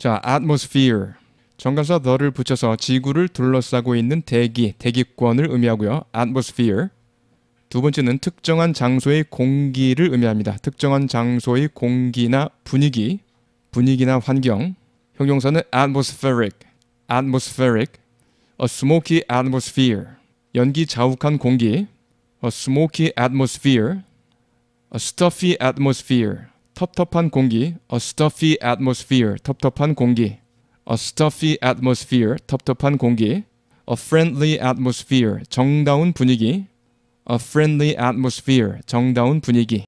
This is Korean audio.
자, atmosphere. 정관사 너를 붙여서 지구를 둘러싸고 있는 대기, 대기권을 의미하고요. atmosphere. 두 번째는 특정한 장소의 공기를 의미합니다. 특정한 장소의 공기나 분위기, 분위기나 환경. 형용사는 atmospheric, atmospheric, a smoky atmosphere. 연기 자욱한 공기, a smoky atmosphere, a stuffy atmosphere. 텁텁한 공기, a stuffy atmosphere, 텁텁한 공기, a stuffy atmosphere, 텁텁한 공기, a friendly atmosphere, 정다운 분위기, a friendly atmosphere, 정다운 분위기.